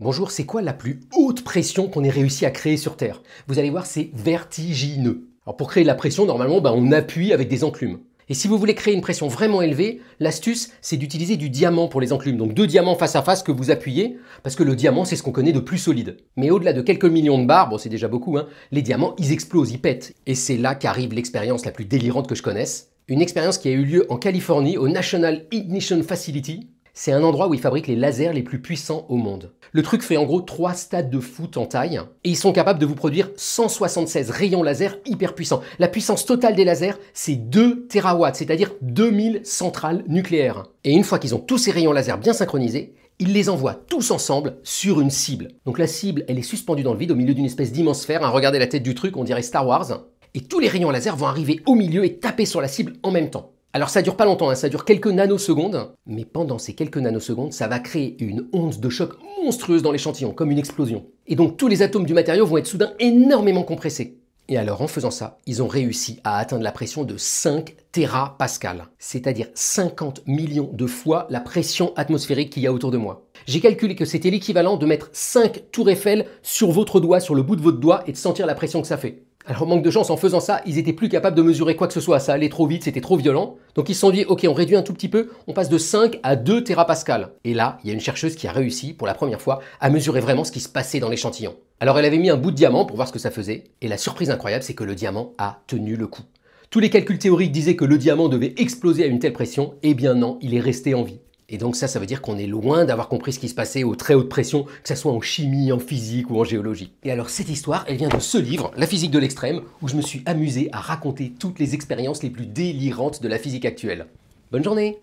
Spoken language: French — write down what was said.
Bonjour, c'est quoi la plus haute pression qu'on ait réussi à créer sur Terre Vous allez voir, c'est vertigineux. Alors pour créer de la pression, normalement, ben, on appuie avec des enclumes. Et si vous voulez créer une pression vraiment élevée, l'astuce, c'est d'utiliser du diamant pour les enclumes. Donc deux diamants face à face que vous appuyez, parce que le diamant, c'est ce qu'on connaît de plus solide. Mais au-delà de quelques millions de barres, bon c'est déjà beaucoup, hein, les diamants, ils explosent, ils pètent. Et c'est là qu'arrive l'expérience la plus délirante que je connaisse. Une expérience qui a eu lieu en Californie, au National Ignition Facility, c'est un endroit où ils fabriquent les lasers les plus puissants au monde. Le truc fait en gros 3 stades de foot en taille et ils sont capables de vous produire 176 rayons laser hyper puissants. La puissance totale des lasers, c'est 2 terawatts, c'est-à-dire 2000 centrales nucléaires. Et une fois qu'ils ont tous ces rayons laser bien synchronisés, ils les envoient tous ensemble sur une cible. Donc la cible, elle est suspendue dans le vide au milieu d'une espèce d'immense sphère. regardez la tête du truc, on dirait Star Wars. Et tous les rayons laser vont arriver au milieu et taper sur la cible en même temps. Alors ça dure pas longtemps, hein, ça dure quelques nanosecondes, mais pendant ces quelques nanosecondes, ça va créer une onde de choc monstrueuse dans l'échantillon, comme une explosion. Et donc tous les atomes du matériau vont être soudain énormément compressés. Et alors en faisant ça, ils ont réussi à atteindre la pression de 5 terapascales, c'est-à-dire 50 millions de fois la pression atmosphérique qu'il y a autour de moi. J'ai calculé que c'était l'équivalent de mettre 5 tours Eiffel sur votre doigt, sur le bout de votre doigt, et de sentir la pression que ça fait. Alors, manque de chance, en faisant ça, ils étaient plus capables de mesurer quoi que ce soit. Ça allait trop vite, c'était trop violent. Donc, ils se sont dit, OK, on réduit un tout petit peu, on passe de 5 à 2 terapascales. Et là, il y a une chercheuse qui a réussi, pour la première fois, à mesurer vraiment ce qui se passait dans l'échantillon. Alors, elle avait mis un bout de diamant pour voir ce que ça faisait. Et la surprise incroyable, c'est que le diamant a tenu le coup. Tous les calculs théoriques disaient que le diamant devait exploser à une telle pression. Eh bien non, il est resté en vie. Et donc ça, ça veut dire qu'on est loin d'avoir compris ce qui se passait aux très hautes pressions, que ce soit en chimie, en physique ou en géologie. Et alors cette histoire, elle vient de ce livre, La physique de l'extrême, où je me suis amusé à raconter toutes les expériences les plus délirantes de la physique actuelle. Bonne journée